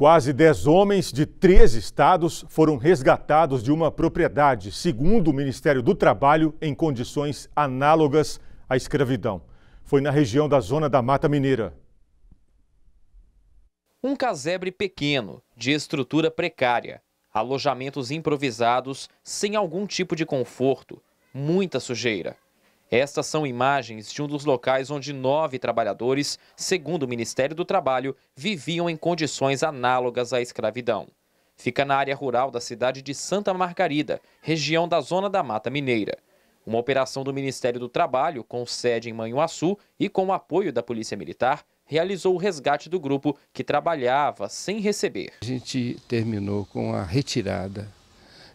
Quase 10 homens de três estados foram resgatados de uma propriedade, segundo o Ministério do Trabalho, em condições análogas à escravidão. Foi na região da Zona da Mata Mineira. Um casebre pequeno, de estrutura precária, alojamentos improvisados, sem algum tipo de conforto, muita sujeira. Estas são imagens de um dos locais onde nove trabalhadores, segundo o Ministério do Trabalho, viviam em condições análogas à escravidão. Fica na área rural da cidade de Santa Margarida, região da Zona da Mata Mineira. Uma operação do Ministério do Trabalho, com sede em Manhuaçu e com o apoio da Polícia Militar, realizou o resgate do grupo que trabalhava sem receber. A gente terminou com a retirada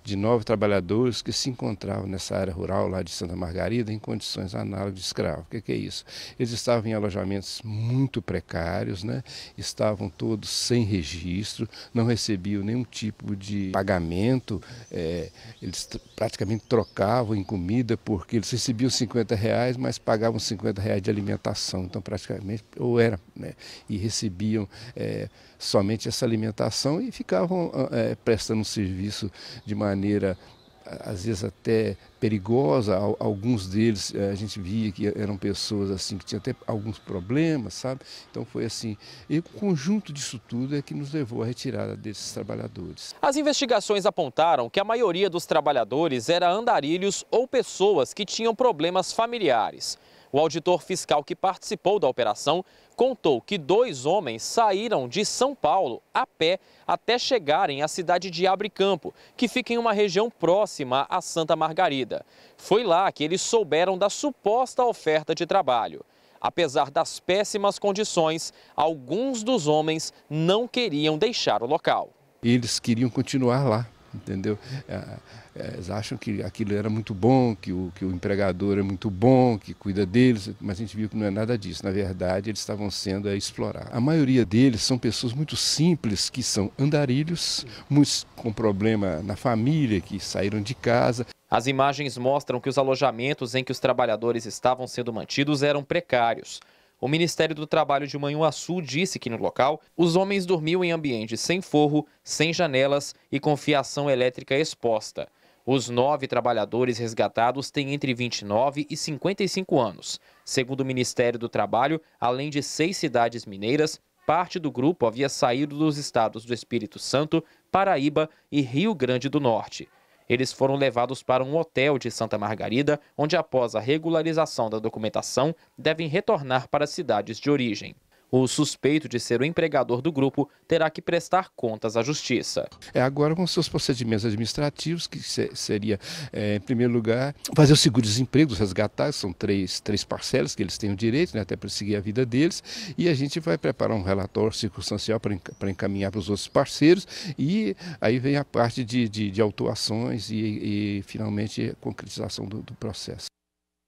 de nove trabalhadores que se encontravam nessa área rural lá de Santa Margarida em condições análogas de escravo. O que, que, é isso? Eles estavam em alojamentos muito precários, né? estavam todos sem registro, não recebiam nenhum tipo de pagamento, é, eles praticamente trocavam em comida porque eles recebiam 50 reais, mas pagavam 50 reais de alimentação, então praticamente, ou era, né? e recebiam é, somente essa alimentação e ficavam ah, é, prestando um serviço de maneira maneira às vezes até perigosa. Alguns deles eh, a gente via que eram pessoas assim que tinham até alguns problemas, sabe? Então foi assim. E o conjunto disso tudo é que nos levou à retirada desses trabalhadores. As investigações apontaram que a maioria dos trabalhadores era andarilhos ou pessoas que tinham problemas familiares. O auditor fiscal que participou da operação contou que dois homens saíram de São Paulo a pé até chegarem à cidade de Abre Campo, que fica em uma região próxima a Santa Margarida. Foi lá que eles souberam da suposta oferta de trabalho. Apesar das péssimas condições, alguns dos homens não queriam deixar o local. Eles queriam continuar lá entendeu? É, é, eles acham que aquilo era muito bom, que o, que o empregador é muito bom, que cuida deles, mas a gente viu que não é nada disso. Na verdade, eles estavam sendo é, explorados. A maioria deles são pessoas muito simples, que são andarilhos, muitos com problema na família, que saíram de casa. As imagens mostram que os alojamentos em que os trabalhadores estavam sendo mantidos eram precários. O Ministério do Trabalho de Manhuaçu disse que no local os homens dormiam em ambiente sem forro, sem janelas e com fiação elétrica exposta. Os nove trabalhadores resgatados têm entre 29 e 55 anos. Segundo o Ministério do Trabalho, além de seis cidades mineiras, parte do grupo havia saído dos estados do Espírito Santo, Paraíba e Rio Grande do Norte. Eles foram levados para um hotel de Santa Margarida, onde, após a regularização da documentação, devem retornar para as cidades de origem. O suspeito de ser o empregador do grupo terá que prestar contas à justiça. É agora com seus procedimentos administrativos, que seria, é, em primeiro lugar, fazer o seguro-desemprego, resgatar, são três, três parcelas que eles têm o direito, né, até para seguir a vida deles, e a gente vai preparar um relatório circunstancial para encaminhar para os outros parceiros, e aí vem a parte de, de, de autuações e, e, finalmente, a concretização do, do processo.